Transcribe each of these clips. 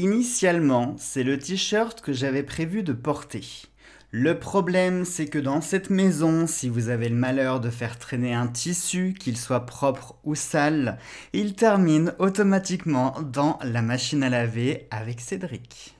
Initialement, c'est le t-shirt que j'avais prévu de porter. Le problème, c'est que dans cette maison, si vous avez le malheur de faire traîner un tissu, qu'il soit propre ou sale, il termine automatiquement dans la machine à laver avec Cédric.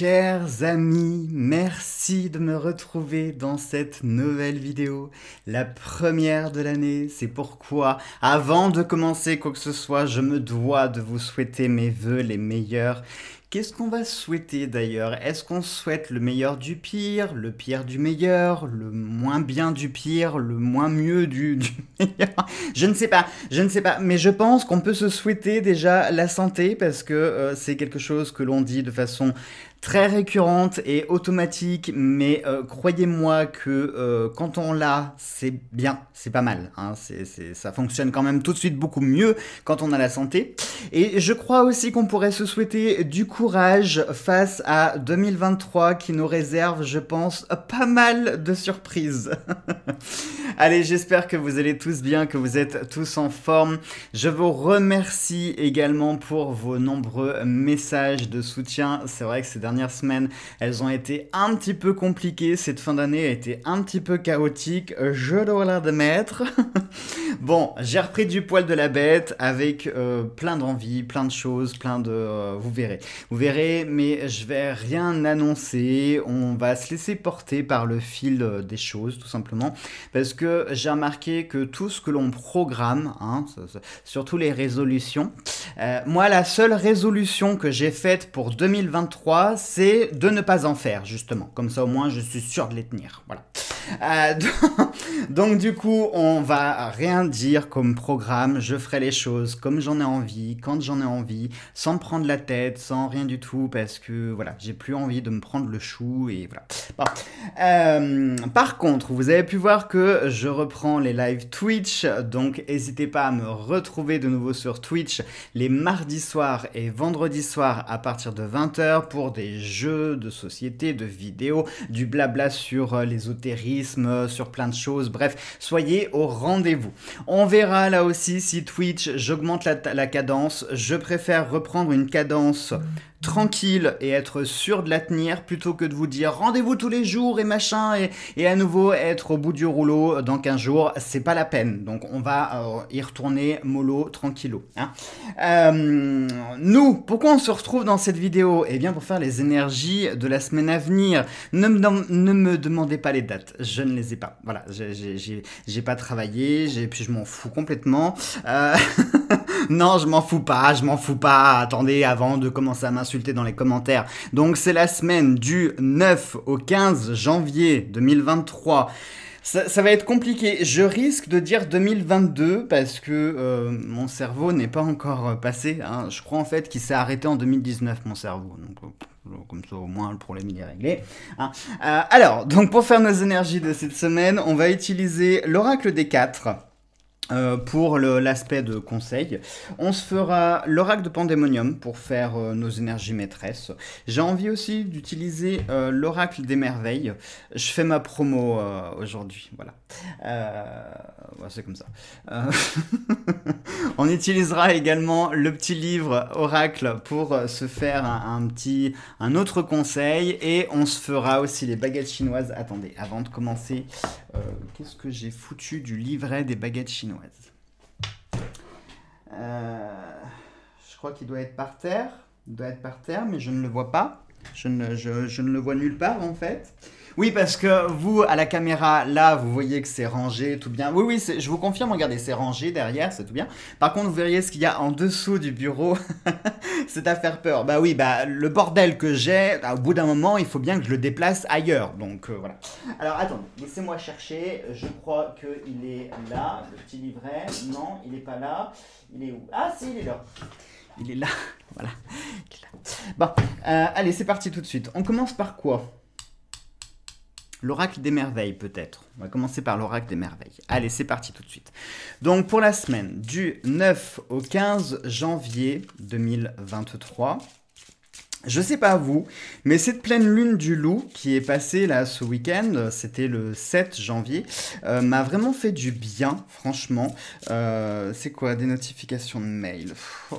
Chers amis, merci de me retrouver dans cette nouvelle vidéo, la première de l'année. C'est pourquoi, avant de commencer quoi que ce soit, je me dois de vous souhaiter mes vœux les meilleurs. Qu'est-ce qu'on va souhaiter d'ailleurs Est-ce qu'on souhaite le meilleur du pire, le pire du meilleur, le moins bien du pire, le moins mieux du, meilleur Je ne sais pas, je ne sais pas, mais je pense qu'on peut se souhaiter déjà la santé parce que euh, c'est quelque chose que l'on dit de façon très récurrente et automatique, mais euh, croyez-moi que euh, quand on l'a, c'est bien, c'est pas mal. Hein. ça fonctionne quand même tout de suite beaucoup mieux quand on a la santé. Et je crois aussi qu'on pourrait se souhaiter du courage face à 2023 qui nous réserve, je pense, pas mal de surprises. Allez, j'espère que vous allez tous bien, que vous êtes tous en forme. Je vous remercie également pour vos nombreux messages de soutien. C'est vrai que c'est dernières semaines, elles ont été un petit peu compliquées. Cette fin d'année a été un petit peu chaotique, euh, je dois l'admettre. bon, j'ai repris du poil de la bête avec euh, plein d'envie, plein de choses, plein de... Euh, vous verrez. Vous verrez, mais je vais rien annoncer. On va se laisser porter par le fil des choses, tout simplement. Parce que j'ai remarqué que tout ce que l'on programme, hein, surtout les résolutions, moi, la seule résolution que j'ai faite pour 2023, c'est de ne pas en faire, justement. Comme ça, au moins, je suis sûr de les tenir. Voilà. Euh, donc, du coup, on va rien dire comme programme. Je ferai les choses comme j'en ai envie, quand j'en ai envie, sans me prendre la tête, sans rien du tout, parce que, voilà, j'ai plus envie de me prendre le chou et voilà. Euh, par contre, vous avez pu voir que je reprends les lives Twitch, donc n'hésitez pas à me retrouver de nouveau sur Twitch les mardis soirs et vendredis soirs à partir de 20h pour des jeux de société, de vidéos, du blabla sur euh, l'ésotérisme, euh, sur plein de choses. Bref, soyez au rendez-vous. On verra là aussi si Twitch, j'augmente la cadence. Je préfère reprendre une cadence tranquille et être sûr de la tenir plutôt que de vous dire rendez-vous tous les jours et machin et, à nouveau être au bout du rouleau dans 15 jours, c'est pas la peine. Donc on va euh, y retourner mollo, tranquillo. Hein. Euh, nous, pourquoi on se retrouve dans cette vidéo Eh bien pour faire les énergies de la semaine à venir. Ne me, ne me demandez pas les dates, je ne les ai pas. Voilà, j'ai pas travaillé, puis je m'en fous complètement. Euh... non, je m'en fous pas, je m'en fous pas. Attendez avant de commencer à m'insulter dans les commentaires. Donc c'est la semaine du 9 au 15 janvier 2023. Ça, va être compliqué. Je risque de dire 2022 parce que euh, mon cerveau n'est pas encore euh, passé. Hein. Je crois en fait qu'il s'est arrêté en 2019, mon cerveau. Donc, euh, comme ça, au moins, le problème, est réglé. Hein. alors, donc pour faire nos énergies de cette semaine, on va utiliser l'oracle des 4 euh, pour l'aspect de conseil. On se fera l'oracle de Pandémonium pour faire euh, nos énergies maîtresses. J'ai envie aussi d'utiliser euh, l'oracle des merveilles. Je fais ma promo aujourd'hui, voilà. C'est comme ça. on utilisera également le petit livre oracle pour se faire un, petit, un autre conseil et on se fera aussi les baguettes chinoises. Attendez, avant de commencer, qu'est-ce que j'ai foutu du livret des baguettes chinoises euh, je crois qu'il doit être par terre. doit être par terre, mais je ne le vois pas. je ne le vois nulle part en fait. Oui, parce que vous, à la caméra, là, vous voyez que c'est rangé, tout bien. Oui, oui, je vous confirme, regardez, c'est rangé derrière, c'est tout bien. Par contre, vous verriez ce qu'il y a en dessous du bureau. c'est à faire peur. Bah oui, bah le bordel que j'ai, bah, au bout d'un moment, il faut bien que je le déplace ailleurs. Donc euh, voilà. Alors attendez, laissez-moi chercher. Je crois qu'il est là, le petit livret. Non, il n'est pas là. Il est où Ah si, il est là. Il est là. Voilà. Bon, euh, allez, c'est parti tout de suite. On commence par quoi L'oracle des merveilles, peut-être. On va commencer par l'oracle des merveilles. Allez, c'est parti tout de suite. Donc, pour la semaine du 9 au 15 janvier 2023, je sais pas vous, mais cette pleine lune du loup qui est passée là ce week-end, c'était le 7 janvier, euh, m'a vraiment fait du bien, franchement. Euh, c'est quoi Des notifications de mail. Euh,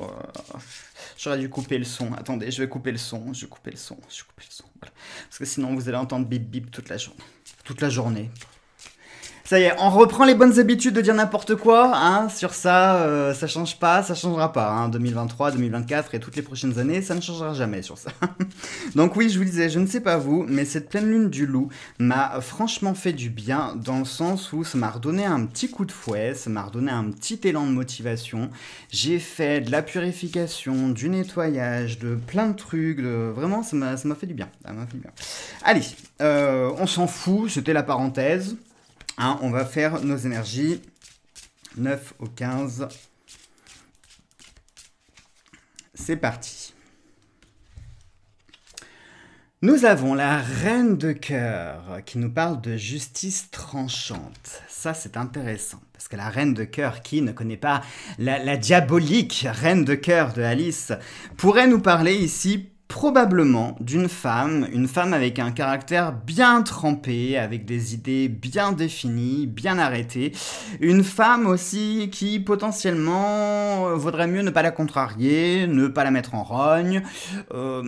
j'aurais dû couper le son. Attendez, je vais couper le son. Je vais couper le son. Je vais couper le son. Parce que sinon, vous allez entendre bip bip toute la journée. Toute la journée. Ça y est, on reprend les bonnes habitudes de dire n'importe quoi. Hein, sur ça, euh, ça change pas, ça changera pas. 2023, hein. 2024 et toutes les prochaines années, ça ne changera jamais sur ça. Donc oui, je vous disais, je ne sais pas vous, mais cette pleine lune du loup m'a franchement fait du bien dans le sens où ça m'a redonné un petit coup de fouet, ça m'a redonné un petit élan de motivation. J'ai fait de la purification, du nettoyage, de plein de trucs. Vraiment, ça m'a fait du bien. Ça m'a fait du bien. Allez, euh, on s'en fout, c'était la parenthèse. Hein, on va faire nos énergies 9 au 15. C'est parti. Nous avons la reine de cœur qui nous parle de justice tranchante. Ça, c'est intéressant, parce que la reine de cœur, qui ne connaît pas la, la diabolique reine de cœur de Alice, pourrait nous parler ici probablement d'une femme, une femme avec un caractère bien trempé, avec des idées bien définies, bien arrêtées, une femme aussi qui potentiellement euh, vaudrait mieux ne pas la contrarier, ne pas la mettre en rogne, euh,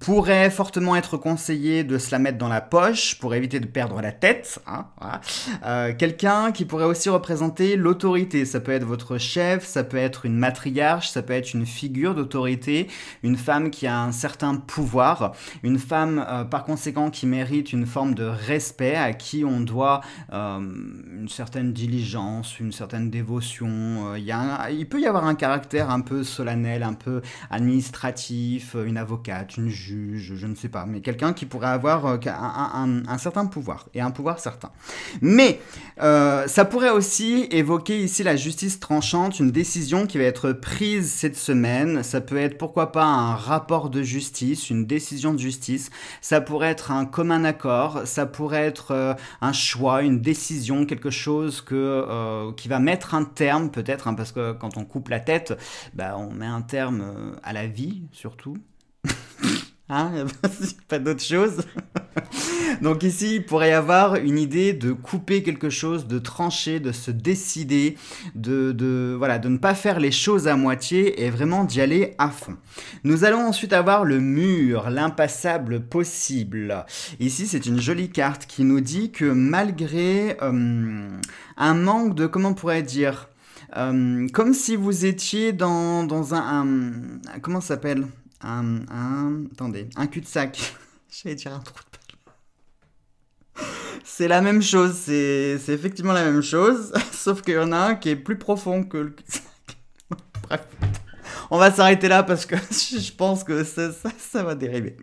pourrait fortement être conseillée de se la mettre dans la poche pour éviter de perdre la tête, hein, euh, quelqu'un qui pourrait aussi représenter l'autorité, ça peut être votre chef, ça peut être une matriarche, ça peut être une figure d'autorité, une femme qui a un certain certain pouvoir, une femme euh, par conséquent qui mérite une forme de respect, à qui on doit euh, une certaine diligence, une certaine dévotion. Euh, y a il peut y avoir un caractère un peu solennel, un peu administratif, une avocate, une juge, je ne sais pas, mais quelqu'un qui pourrait avoir un, certain pouvoir, et un pouvoir certain. Mais ça pourrait aussi évoquer ici la justice tranchante, une décision qui va être prise cette semaine. Ça peut être pourquoi pas un rapport de justice une décision de justice, ça pourrait être un commun accord, ça pourrait être euh, un choix, une décision, quelque chose que, euh, qui va mettre un terme peut-être, hein, parce que quand on coupe la tête, bah, on met un terme euh, à la vie surtout. Hein, pas d'autre chose. Donc ici, il pourrait y avoir une idée de couper quelque chose, de trancher, de se décider, de, voilà, de ne pas faire les choses à moitié et vraiment d'y aller à fond. Nous allons ensuite avoir le mur, l'impassable possible. Ici, c'est une jolie carte qui nous dit que malgré euh, un manque de, comment on pourrait dire, euh, comme si vous étiez dans, un, un comment s'appelle un, attendez, un cul-de-sac. J'allais dire un trou de C'est la même chose, c'est effectivement la même chose, sauf qu'il y en a un qui est plus profond que le cul-de-sac. Bref, on va s'arrêter là parce que je pense que ça va dériver.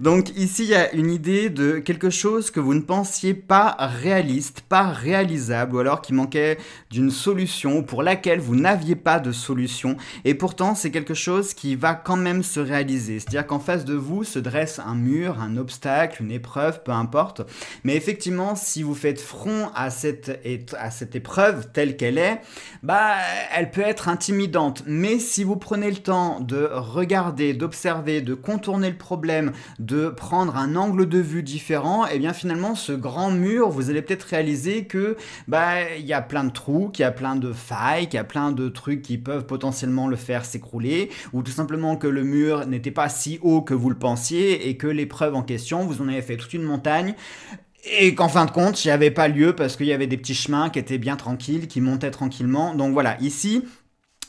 Donc ici, il y a une idée de quelque chose que vous ne pensiez pas réaliste, pas réalisable, ou alors qui manquait d'une solution pour laquelle vous n'aviez pas de solution. Et pourtant, c'est quelque chose qui va quand même se réaliser. C'est-à-dire qu'en face de vous se dresse un mur, un obstacle, une épreuve, peu importe. Mais effectivement, si vous faites front à cette, à cette épreuve telle qu'elle est, bah, elle peut être intimidante. Mais si vous prenez le temps de regarder, d'observer, de contourner le problème, de prendre un angle de vue différent, et eh bien finalement ce grand mur, vous allez peut-être réaliser que bah il y a plein de trous, qu'il y a plein de failles, qu'il y a plein de trucs qui peuvent potentiellement le faire s'écrouler, ou tout simplement que le mur n'était pas si haut que vous le pensiez et que l'épreuve en question, vous en avez fait toute une montagne et qu'en fin de compte, il n'y avait pas lieu parce qu'il y avait des petits chemins qui étaient bien tranquilles, qui montaient tranquillement. Donc voilà, ici,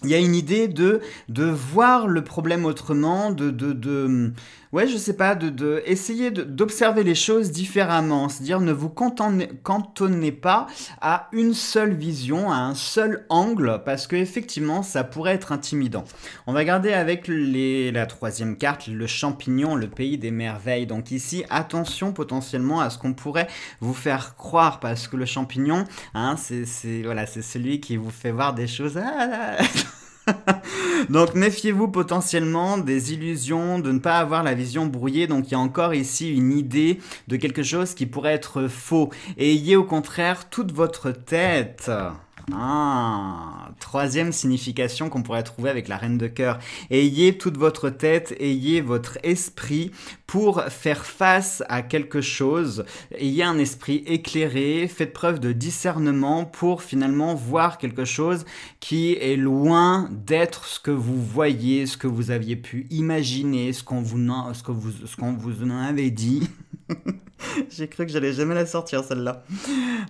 il y a une idée de, de voir le problème autrement, de, de, de ouais, je sais pas, de, de essayer d'observer les choses différemment, c'est-à-dire ne vous cantonnez, pas à une seule vision, à un seul angle, parce que effectivement, ça pourrait être intimidant. On va garder avec les, la troisième carte, le champignon, le pays des merveilles. Donc ici, attention potentiellement à ce qu'on pourrait vous faire croire, parce que le champignon, hein, c'est voilà, c'est celui qui vous fait voir des choses. Ah donc méfiez-vous potentiellement des illusions, de ne pas avoir la vision brouillée. Donc il y a encore ici une idée de quelque chose qui pourrait être faux. ayez au contraire toute votre tête. Ah, troisième signification qu'on pourrait trouver avec la reine de cœur. Ayez toute votre tête, ayez votre esprit pour faire face à quelque chose. Ayez un esprit éclairé, faites preuve de discernement pour finalement voir quelque chose qui est loin d'être ce que vous voyez, ce que vous aviez pu imaginer, ce qu'on vous, ce qu'on vous en avait dit. J'ai cru que j'allais jamais la sortir celle-là.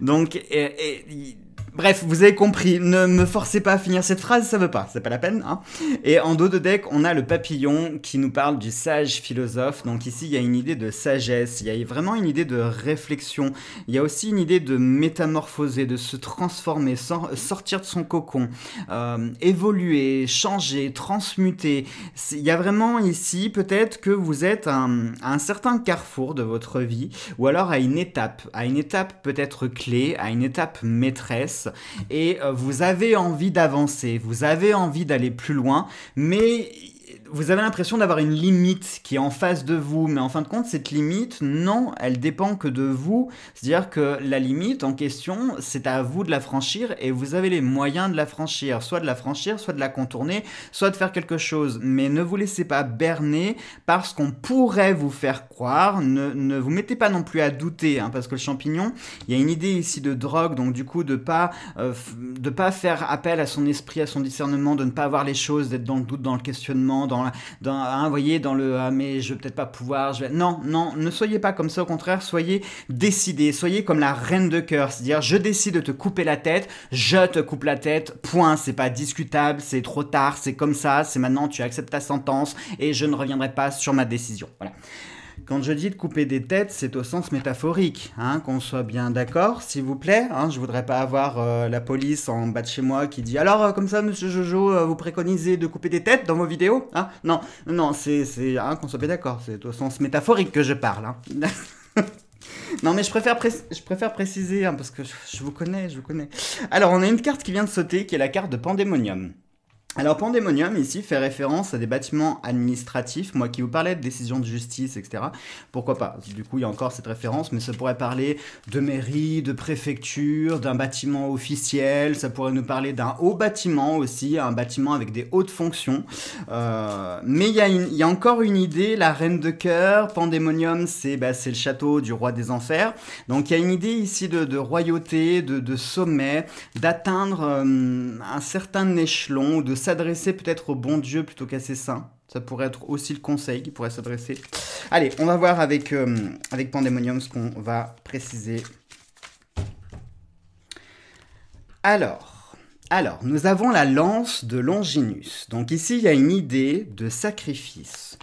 Donc, et, Bref, vous avez compris, ne me forcez pas à finir cette phrase, ça ne veut pas, c'est pas la peine. Hein. et en dos de deck, on a le papillon qui nous parle du sage philosophe. Donc ici, il y a une idée de sagesse, il y a vraiment une idée de réflexion, il y a aussi une idée de métamorphoser, de se transformer, sortir de son cocon, euh, évoluer, changer, transmuter. Il y a vraiment ici, peut-être que vous êtes à un certain carrefour de votre vie, ou alors à une étape, à une étape peut-être clé, à une étape maîtresse et euh, vous avez envie d'avancer, vous avez envie d'aller plus loin, mais vous avez l'impression d'avoir une limite qui est en face de vous, mais en fin de compte, cette limite, non, elle dépend que de vous. C'est-à-dire que la limite en question, c'est à vous de la franchir et vous avez les moyens de la franchir, soit de la franchir, soit de la contourner, soit de faire quelque chose. Mais ne vous laissez pas berner parce qu'on pourrait vous faire croire. Ne, vous mettez pas non plus à douter, hein, parce que le champignon, il y a une idée ici de drogue, donc du coup, de pas, euh, de pas faire appel à son esprit, à son discernement, de ne pas avoir les choses, d'être dans le doute, dans le questionnement, dans dans, dans le ah, mais je vais peut-être pas pouvoir. Non, non, ne soyez pas comme ça. Au contraire, soyez décidé. Soyez comme la reine de cœur, c'est-à-dire je décide de te couper la tête, je te coupe la tête. Point. C'est pas discutable. C'est trop tard. C'est comme ça. C'est maintenant. Tu acceptes ta sentence et je ne reviendrai pas sur ma décision. Voilà. Quand je dis de couper des têtes, c'est au sens métaphorique, hein, qu'on soit bien d'accord, s'il vous plaît. Hein, je voudrais pas avoir euh, la police en bas de chez moi qui dit alors euh, comme ça, Monsieur Jojo, euh, vous préconisez de couper des têtes dans vos vidéos hein Non, non, c'est c'est, hein, qu'on soit bien d'accord, c'est au sens métaphorique que je parle. hein. non mais je préfère, je préfère préciser hein, parce que je vous connais, je vous connais. Alors on a une carte qui vient de sauter, qui est la carte de Pandémonium. Alors Pandémonium ici fait référence à des bâtiments administratifs, moi qui vous parlais de décisions de justice, etc. Pourquoi pas Du coup, il y a encore cette référence, mais ça pourrait parler de mairie, de préfecture, d'un bâtiment officiel, ça pourrait nous parler d'un haut bâtiment aussi, un bâtiment avec des hautes fonctions. Euh, mais il y, a y, a encore une idée, la reine de cœur, Pandémonium, c'est bah, le château du roi des enfers. Donc il y a une idée ici de, royauté, de, sommet, d'atteindre euh, un certain échelon, de s'adresser peut-être au bon Dieu plutôt qu'à ses saints. Ça pourrait être aussi le conseil qui pourrait s'adresser. Allez, on va voir avec, euh, avec Pandemonium ce qu'on va préciser. Alors, alors, nous avons la lance de Longinus. Donc ici, il y a une idée de sacrifice.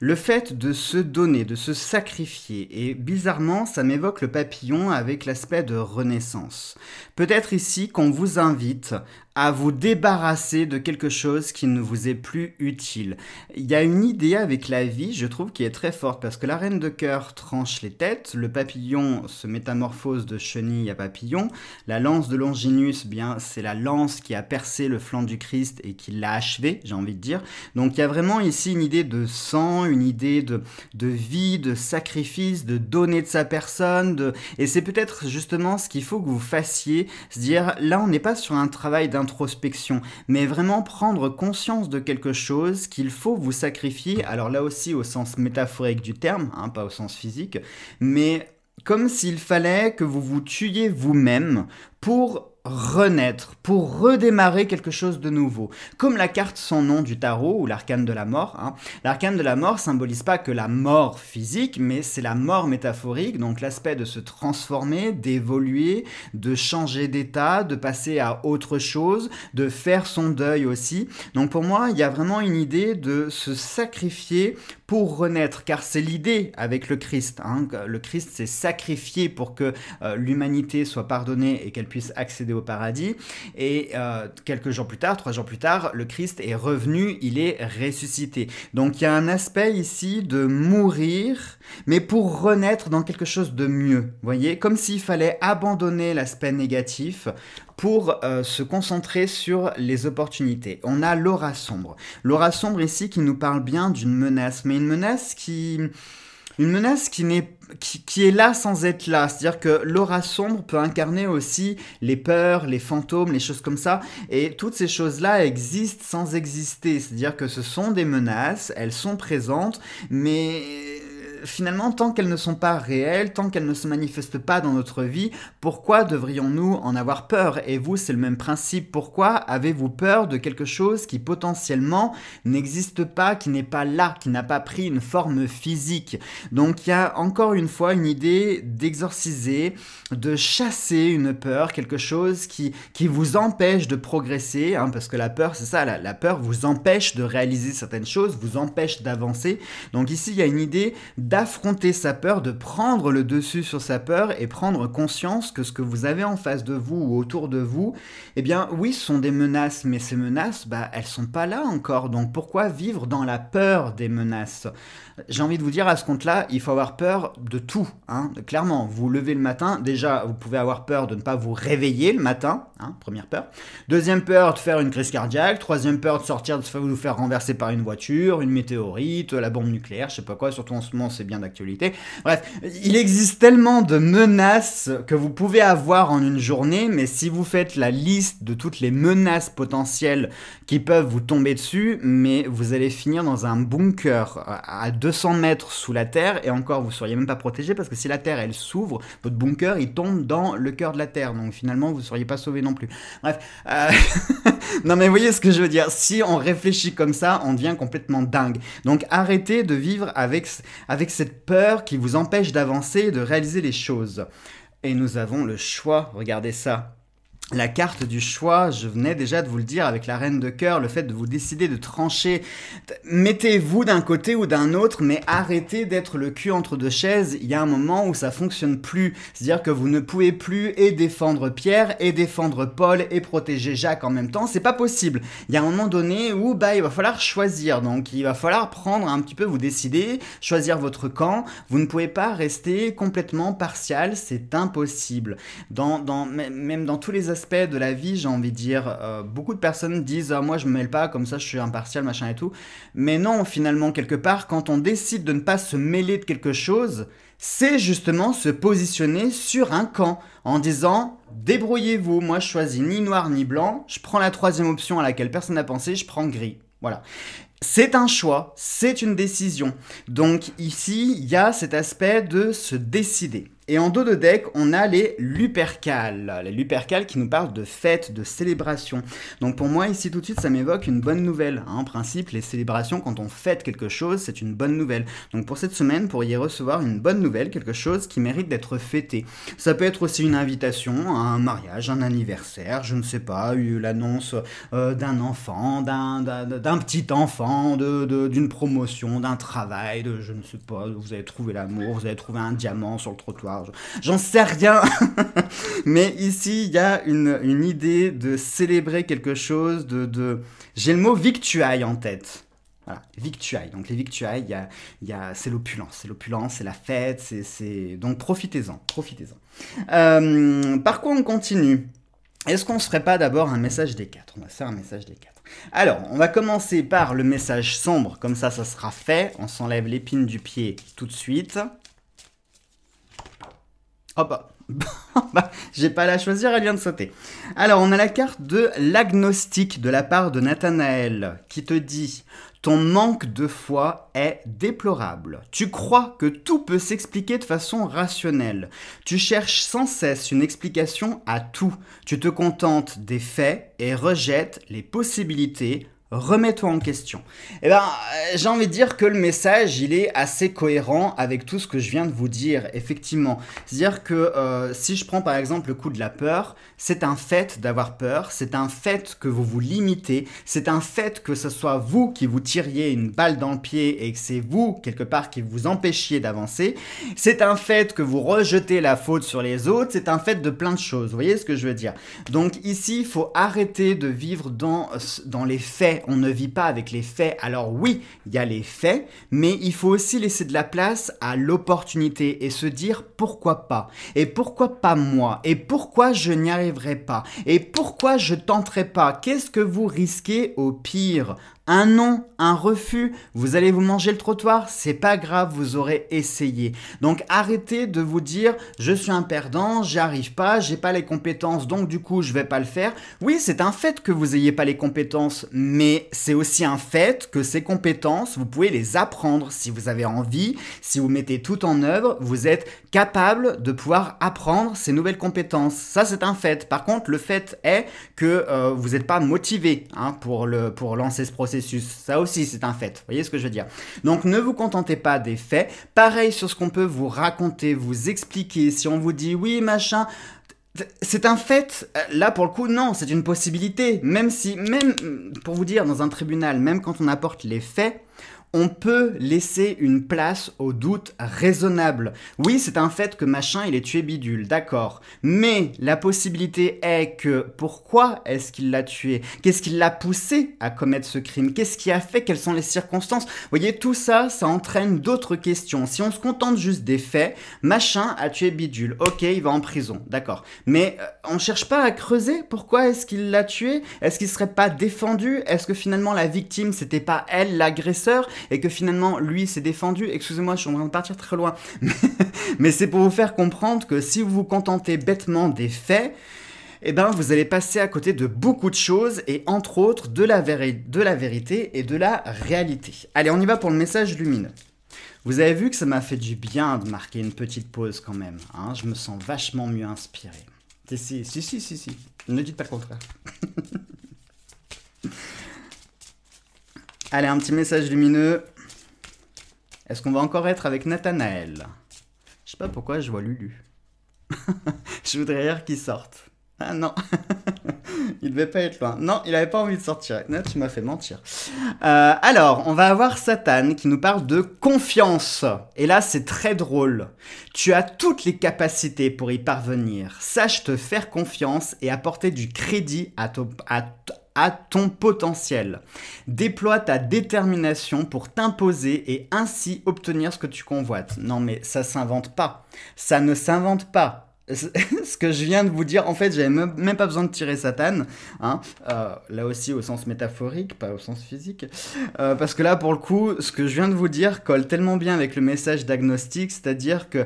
Le fait de se donner, de se sacrifier, et bizarrement, ça m'évoque le papillon avec l'aspect de renaissance. Peut-être ici qu'on vous invite à vous débarrasser de quelque chose qui ne vous est plus utile. Il y a une idée avec la vie, je trouve, qui est très forte, parce que la reine de cœur tranche les têtes, le papillon se métamorphose de chenille à papillon, la lance de Longinus, eh bien, c'est la lance qui a percé le flanc du Christ et qui l'a achevé, j'ai envie de dire. Donc il y a vraiment ici une idée de sang, une idée de, de vie, de sacrifice, de donner de sa personne, de... et c'est peut-être justement ce qu'il faut que vous fassiez, se dire, là on n'est pas sur un travail d'un introspection, mais vraiment prendre conscience de quelque chose qu'il faut vous sacrifier, alors là aussi au sens métaphorique du terme, hein, pas au sens physique, mais comme s'il fallait que vous vous tuiez vous-même pour renaître, pour redémarrer quelque chose de nouveau. Comme la carte sans nom du tarot ou l'arcane de la mort. Hein. L'arcane de la mort symbolise pas que la mort physique, mais c'est la mort métaphorique, donc l'aspect de se transformer, d'évoluer, de changer d'état, de passer à autre chose, de faire son deuil aussi. Donc pour moi, il y a vraiment une idée de se sacrifier pour renaître, car c'est l'idée avec le Christ. Hein, le Christ s'est sacrifié pour que euh, l'humanité soit pardonnée et qu'elle puisse accéder au paradis. Et euh, quelques jours plus tard, trois jours plus tard, le Christ est revenu, il est ressuscité. Donc il y a un aspect ici de mourir, mais pour renaître dans quelque chose de mieux. Voyez, comme s'il fallait abandonner l'aspect négatif pour euh, se concentrer sur les opportunités. On a l'aura sombre. L'aura sombre ici qui nous parle bien d'une menace, mais une menace qui une menace qui n'est qui, qui, est là sans être là. C'est-à-dire que l'aura sombre peut incarner aussi les peurs, les fantômes, les choses comme ça. Et toutes ces choses-là existent sans exister. C'est-à-dire que ce sont des menaces, elles sont présentes, mais finalement, tant qu'elles ne sont pas réelles, tant qu'elles ne se manifestent pas dans notre vie, pourquoi devrions-nous en avoir peur Et vous, c'est le même principe. Pourquoi avez-vous peur de quelque chose qui potentiellement n'existe pas, qui n'est pas là, qui n'a pas pris une forme physique Donc il y a encore une fois une idée d'exorciser, de chasser une peur, quelque chose qui, qui vous empêche de progresser, hein, parce que la peur, c'est ça, la, peur vous empêche de réaliser certaines choses, vous empêche d'avancer. Donc ici, il y a une idée de affronter sa peur, de prendre le dessus sur sa peur et prendre conscience que ce que vous avez en face de vous ou autour de vous, eh bien oui, ce sont des menaces, mais ces menaces, bah, elles sont pas là encore. Donc pourquoi vivre dans la peur des menaces J'ai envie de vous dire à ce compte-là, il faut avoir peur de tout. Hein, clairement, vous levez le matin, déjà, vous pouvez avoir peur de ne pas vous réveiller le matin, hein, première peur. Deuxième peur, de faire une crise cardiaque. Troisième peur, de sortir, de vous faire renverser par une voiture, une météorite, la bombe nucléaire, je sais pas quoi, surtout en ce moment, c'est bien d'actualité. Bref, il existe tellement de menaces que vous pouvez avoir en une journée, mais si vous faites la liste de toutes les menaces potentielles qui peuvent vous tomber dessus, mais vous allez finir dans un bunker euh, à 200 mètres sous la Terre, et encore, vous ne seriez même pas protégé, parce que si la Terre, elle s'ouvre, votre bunker, il tombe dans le cœur de la Terre, donc finalement, vous ne seriez pas sauvé non plus. Bref, euh, non mais voyez ce que je veux dire, si on réfléchit comme ça, on devient complètement dingue. Donc arrêtez de vivre avec, avec cette peur qui vous empêche d'avancer et de réaliser les choses. Et nous avons le choix, regardez ça la carte du choix, je venais déjà de vous le dire avec la reine de cœur, le fait de vous décider de trancher, mettez-vous d'un côté ou d'un autre, mais arrêtez d'être le cul entre deux chaises, il y a un moment où ça fonctionne plus, c'est-à-dire que vous ne pouvez plus et défendre Pierre et défendre Paul et protéger Jacques en même temps, c'est pas possible. Il y a un moment donné où bah il va falloir choisir, donc il va falloir prendre un petit peu vous décider, choisir votre camp, vous ne pouvez pas rester complètement partial, c'est impossible. Dans, même dans tous les de la vie, j'ai envie de dire. Euh, beaucoup de personnes disent ah, moi je me mêle pas, comme ça je suis impartial, machin et tout. Mais non, finalement, quelque part, quand on décide de ne pas se mêler de quelque chose, c'est justement se positionner sur un camp en disant débrouillez-vous, moi je choisis ni noir ni blanc, je prends la troisième option à laquelle personne n'a pensé, je prends gris. Voilà. C'est un choix, c'est une décision. Donc ici, il y a cet aspect de se décider. Et en dos de deck, on a les Lupercales. Les Lupercales qui nous parlent de fêtes, de célébrations. Donc pour moi, ici tout de suite, ça m'évoque une bonne nouvelle. En principe, les célébrations, quand on fête quelque chose, c'est une bonne nouvelle. Donc pour cette semaine, pour y recevoir une bonne nouvelle, quelque chose qui mérite d'être fêté. Ça peut être aussi une invitation à un mariage, un anniversaire, je ne sais pas, l'annonce euh, d'un enfant, d'un petit enfant, d'une de, promotion, d'un travail, de je ne sais pas, vous avez trouvé l'amour, vous avez trouvé un diamant sur le trottoir J'en sais rien. Mais ici, il y a une, idée de célébrer quelque chose, de... J'ai le mot victuaille en tête. Voilà, victuaille. Donc les victuailles, y c'est l'opulence. C'est l'opulence, c'est la fête, c'est... Donc profitez-en, profitez-en. Euh, par quoi on continue Est-ce qu'on se ferait pas d'abord un message des quatre On va faire un message des quatre. Alors, on va commencer par le message sombre, comme ça, ça sera fait. On s'enlève l'épine du pied tout de suite. Hop, bah, j'ai pas la choisir, elle vient de sauter. Alors, on a la carte de l'agnostique de la part de Nathanaël qui te dit Ton manque de foi est déplorable. Tu crois que tout peut s'expliquer de façon rationnelle. Tu cherches sans cesse une explication à tout. Tu te contentes des faits et rejettes les possibilités remets-toi en question. Eh ben, euh, j'ai envie de dire que le message, il est assez cohérent avec tout ce que je viens de vous dire, effectivement. C'est-à-dire que euh, si je prends par exemple le coup de la peur, c'est un fait d'avoir peur, c'est un fait que vous vous limitez, c'est un fait que ce soit vous qui vous tiriez une balle dans le pied et que c'est vous, quelque part, qui vous empêchiez d'avancer, c'est un fait que vous rejetez la faute sur les autres, c'est un fait de plein de choses, vous voyez ce que je veux dire. Donc ici, il faut arrêter de vivre dans, dans les faits on ne vit pas avec les faits. Alors oui, il y a les faits, mais il faut aussi laisser de la place à l'opportunité et se dire pourquoi pas Et pourquoi pas moi Et pourquoi je n'y arriverai pas Et pourquoi je tenterai pas Qu'est-ce que vous risquez au pire un non, un refus, vous allez vous manger le trottoir, c'est pas grave, vous aurez essayé. Donc arrêtez de vous dire je suis un perdant, j'y arrive pas, j'ai pas les compétences, donc du coup je vais pas le faire. Oui, c'est un fait que vous ayez pas les compétences, mais c'est aussi un fait que ces compétences, vous pouvez les apprendre si vous avez envie, si vous mettez tout en œuvre, vous êtes capable de pouvoir apprendre ces nouvelles compétences. Ça c'est un fait. Par contre, le fait est que euh, vous n'êtes pas motivé hein, pour, pour lancer ce processus ça aussi, c'est un fait. Vous voyez ce que je veux dire Donc ne vous contentez pas des faits. Pareil sur ce qu'on peut vous raconter, vous expliquer. Si on vous dit oui, machin, c'est un fait. Euh, là, pour le coup, non, c'est une possibilité. Même si, même, pour vous dire, dans un tribunal, même quand on apporte les faits, on peut laisser une place au doute raisonnable. Oui, c'est un fait que machin, il est tué bidule, d'accord. Mais la possibilité est que pourquoi est-ce qu'il l'a tué Qu'est-ce qui l'a poussé à commettre ce crime Qu'est-ce qui a fait Quelles sont les circonstances Vous voyez, tout ça, ça entraîne d'autres questions. Si on se contente juste des faits, machin a tué bidule, ok, il va en prison, d'accord. Mais euh, on cherche pas à creuser pourquoi est-ce qu'il l'a tué Est-ce qu'il serait pas défendu Est-ce que finalement la victime, c'était pas elle l'agresseur et que finalement lui s'est défendu, excusez-moi, je suis en train de partir très loin, mais, c'est pour vous faire comprendre que si vous vous contentez bêtement des faits, eh ben, vous allez passer à côté de beaucoup de choses, et entre autres de la, de la vérité et de la réalité. Allez, on y va pour le message lumineux. Vous avez vu que ça m'a fait du bien de marquer une petite pause quand même. Hein. Je me sens vachement mieux inspiré. Si, si, si, si, si. Ne dites pas le contraire. Allez, un petit message lumineux. Est-ce qu'on va encore être avec Nathanaël Je sais pas pourquoi je vois Lulu. je voudrais rire qu'il sorte. Ah non, il devait pas être loin. Non, il avait pas envie de sortir. Non, tu m'as fait mentir. Euh, alors, on va avoir Satan qui nous parle de confiance. Et là, c'est très drôle. Tu as toutes les capacités pour y parvenir. Sache te faire confiance et apporter du crédit à, ton, à, à ton potentiel. Déploie ta détermination pour t'imposer et ainsi obtenir ce que tu convoites. Non mais ça s'invente pas. Ça ne s'invente pas. ce que je viens de vous dire, en fait, j'avais même pas besoin de tirer Satan, hein, euh, là aussi au sens métaphorique, pas au sens physique, euh, parce que là, pour le coup, ce que je viens de vous dire colle tellement bien avec le message d'agnostic, c'est-à-dire que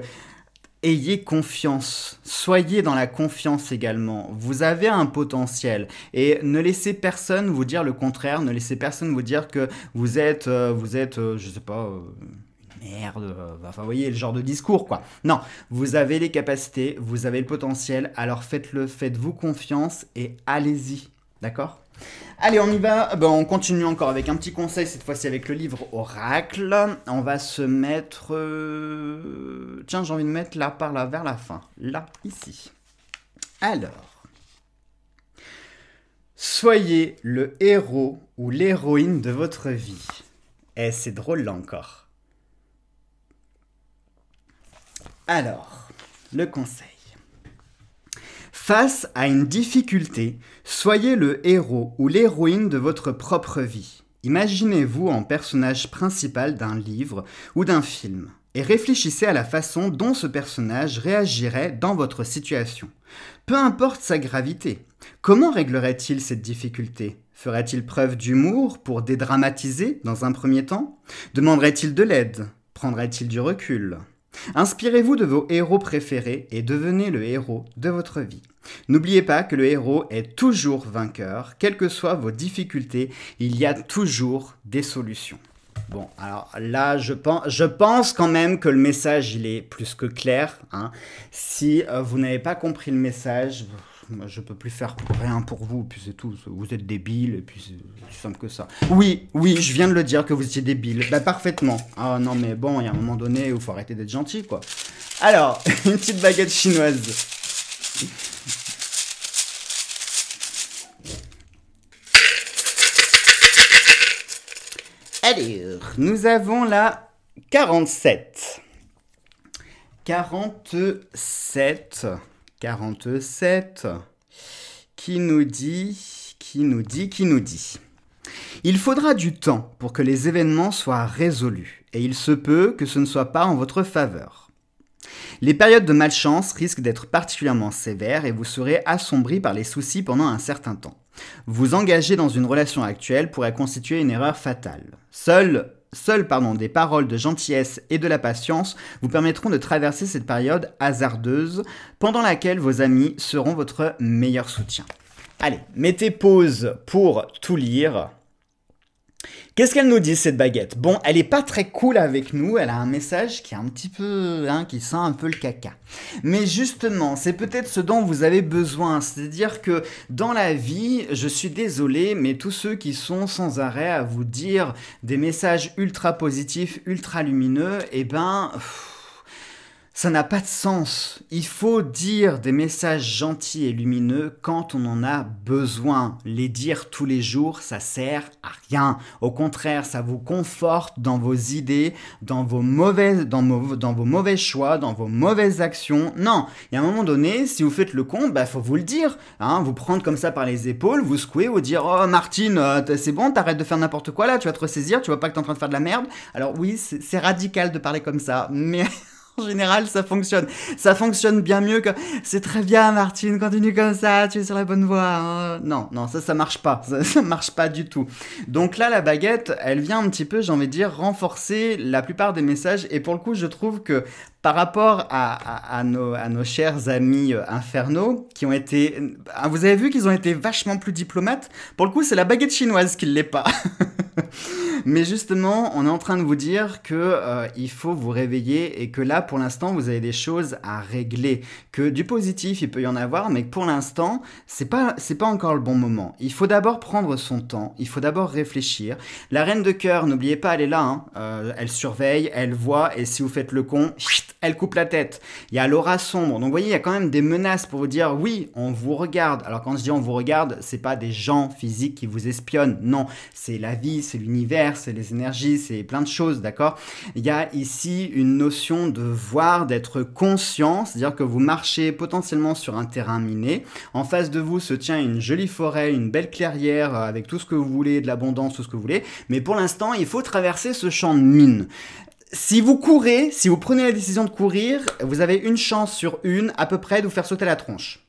Ayez confiance, soyez dans la confiance également. Vous avez un potentiel et ne laissez personne vous dire le contraire, ne laissez personne vous dire que vous êtes, euh, vous êtes, euh, je sais pas, euh, une merde, enfin vous voyez le genre de discours quoi. Non, vous avez les capacités, vous avez le potentiel, alors faites-le, faites-vous confiance et allez-y, d'accord Allez, on y va. Ah, ben, on continue encore avec un petit conseil, cette fois-ci avec le livre Oracle. On va se mettre... Euh, tiens, j'ai envie de mettre là, par là, vers la fin. Là, ici. Alors. Soyez le héros ou l'héroïne de votre vie. Eh, c'est drôle là encore. Alors, le conseil. Face à une difficulté, soyez le héros ou l'héroïne de votre propre vie. Imaginez-vous en personnage principal d'un livre ou d'un film et réfléchissez à la façon dont ce personnage réagirait dans votre situation. Peu importe sa gravité, comment réglerait-il cette difficulté Ferait-il preuve d'humour pour dédramatiser dans un premier temps Demanderait-il de l'aide Prendrait-il du recul Inspirez-vous de vos héros préférés et devenez le héros de votre vie. N'oubliez pas que le héros est toujours vainqueur, quelles que soient vos difficultés, il y a toujours des solutions. Bon, alors là, je pense, je pense quand même que le message, il est plus que clair. Hein. Si euh, vous n'avez pas compris le message, je peux plus faire rien pour vous, puis c'est tout. Vous êtes débile, puis c'est simple que ça. Oui, oui, je viens de le dire que vous étiez débile. Bah, parfaitement. Ah non, mais bon, il y a un moment donné où faut arrêter d'être gentil, quoi. Alors, une petite baguette chinoise. Allez, nous avons la 47. 47. 47 qui nous dit, qui nous dit, qui nous dit. Il faudra du temps pour que les événements soient résolus, et il se peut que ce ne soit pas en votre faveur. Les périodes de malchance risquent d'être particulièrement sévères et vous serez assombri par les soucis pendant un certain temps. Vous engager dans une relation actuelle pourrait constituer une erreur fatale. Seul Seules pardon, des paroles de gentillesse et de la patience vous permettront de traverser cette période hasardeuse pendant laquelle vos amis seront votre meilleur soutien. Allez, mettez pause pour tout lire. Qu'est-ce qu'elle nous dit cette baguette Bon, elle est pas très cool avec nous, elle a un message qui est un petit peu, hein, qui sent un peu le caca. Mais justement, c'est peut-être ce dont vous avez besoin, c'est-à-dire que dans la vie, je suis désolé, mais tous ceux qui sont sans arrêt à vous dire des messages ultra positifs, ultra lumineux, eh ben... Ça n'a pas de sens. Il faut dire des messages gentils et lumineux quand on en a besoin. Les dire tous les jours, ça sert à rien. Au contraire, ça vous conforte dans vos idées, dans vos dans, vos mauvais choix, dans vos mauvaises actions. Non, il y a un moment donné, si vous faites le compte, bah faut vous le dire. Hein, vous prendre comme ça par les épaules, vous secouer, vous dire oh Martine, euh, c'est bon, t'arrêtes de faire n'importe quoi là, tu vas te ressaisir, tu vois pas que t'es en train de faire de la merde. Alors oui, c'est radical de parler comme ça, mais en général, ça fonctionne. Ça fonctionne bien mieux que c'est très bien, Martine, continue comme ça, tu es sur la bonne voie. Hein. non, non, ça, ça marche pas. Ça, marche pas du tout. Donc là, la baguette, elle vient un petit peu, j'ai envie de dire, renforcer la plupart des messages. Et pour le coup, je trouve que par rapport à, nos, chers amis euh, infernaux, qui ont été. Ah, vous avez vu qu'ils ont été vachement plus diplomates Pour le coup, c'est la baguette chinoise qui ne l'est pas. Mais justement, on est en train de vous dire que euh, il faut vous réveiller et que là, pour l'instant, vous avez des choses à régler. Que du positif, il peut y en avoir, mais pour l'instant, c'est pas c'est pas encore le bon moment. Il faut d'abord prendre son temps. Il faut d'abord réfléchir. La reine de cœur, n'oubliez pas, elle est là. Hein. Euh, elle surveille, elle voit, et si vous faites le con, elle coupe la tête. Il y a l'aura sombre. Donc, vous voyez, il y a quand même des menaces pour vous dire oui, on vous regarde. Alors, quand je dis on vous regarde, c'est pas des gens physiques qui vous espionnent. Non, c'est la vie c'est l'univers, c'est les énergies, c'est plein de choses, d'accord Il y a ici une notion de voir, d'être conscient, c'est-à-dire que vous marchez potentiellement sur un terrain miné. En face de vous se tient une jolie forêt, une belle clairière euh, avec tout ce que vous voulez, de l'abondance, tout ce que vous voulez. Mais pour l'instant, il faut traverser ce champ de mine si vous courez, si vous prenez la décision de courir, vous avez une chance sur une à peu près de vous faire sauter la tronche.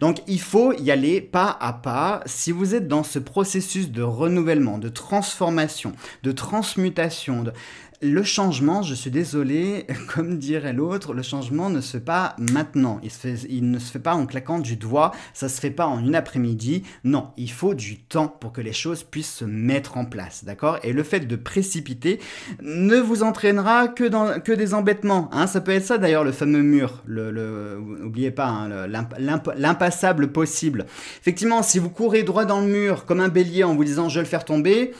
Donc il faut y aller pas à pas. Si vous êtes dans ce processus de renouvellement, de transformation, de transmutation, de, le changement, je suis désolé, comme dirait l'autre, le changement ne se fait pas maintenant. Il, se il, ne se fait pas en claquant du doigt, ça se fait pas en une après-midi. Non, il faut du temps pour que les choses puissent se mettre en place, d'accord Et le fait de précipiter ne vous entraînera que, dans, que des embêtements. Hein. ça peut être ça d'ailleurs, le fameux mur, le, pas, hein, l'impassable possible. Effectivement, si vous courez droit dans le mur comme un bélier en vous disant je vais le faire tomber,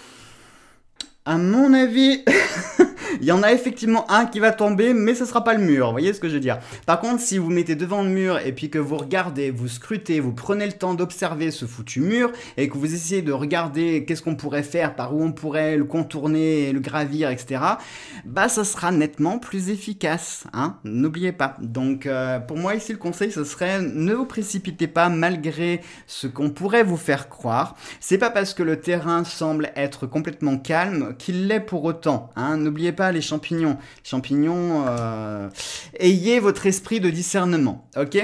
à mon avis... il y en a effectivement un qui va tomber, mais ce sera pas le mur. Vous voyez ce que je veux dire Par contre, si vous mettez devant le mur et puis que vous regardez, vous scrutez, vous prenez le temps d'observer ce foutu mur et que vous essayez de regarder qu'est-ce qu'on pourrait faire, par où on pourrait le contourner, le gravir, etc. Bah, ça sera nettement plus efficace. Hein. N'oubliez pas. Donc, euh, pour moi ici, le conseil ce serait ne vous précipitez pas malgré ce qu'on pourrait vous faire croire. C'est pas parce que le terrain semble être complètement calme qu'il l'est pour autant. Hein. N'oubliez pas les champignons. champignons, euh, ayez votre esprit de discernement, ok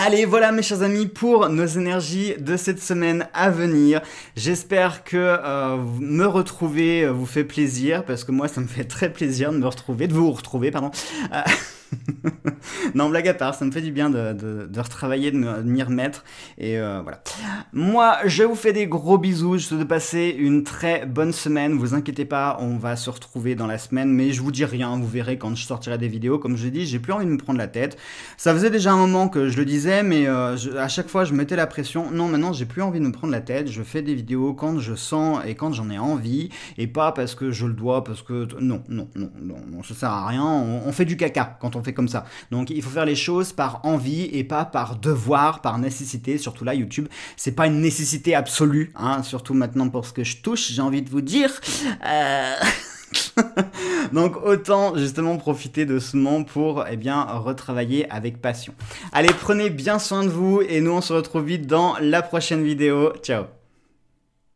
Allez, voilà mes chers amis pour nos énergies de cette semaine à venir. J'espère que euh, me retrouver euh, vous fait plaisir parce que moi ça me fait très plaisir de me retrouver, de vous retrouver, pardon. non, blague à part, ça me fait du bien de, retravailler, de m'y remettre. Et euh, voilà. Moi, je vous fais des gros bisous. Je souhaite de passer une très bonne semaine. Vous inquiétez pas, on va se retrouver dans la semaine. Mais je vous dis rien. Vous verrez quand je sortirai des vidéos. Comme je dis, j'ai plus envie de me prendre la tête. Ça faisait déjà un moment que je le disais, mais euh, à chaque fois, je mettais la pression. Non, maintenant, j'ai plus envie de me prendre la tête. Je fais des vidéos quand je sens et quand j'en ai envie. Et pas parce que je le dois, parce que. Non, non, non, non, ça sert à rien. On, on fait du caca quand on fait comme ça. Donc il faut faire les choses par envie et pas par devoir, par nécessité. Surtout là, YouTube, c'est pas une nécessité absolue. Hein. surtout maintenant pour ce que je touche, j'ai envie de vous dire. Euh, donc autant justement profiter de ce moment pour eh bien retravailler avec passion. Allez, prenez bien soin de vous et nous on se retrouve vite dans la prochaine vidéo. Ciao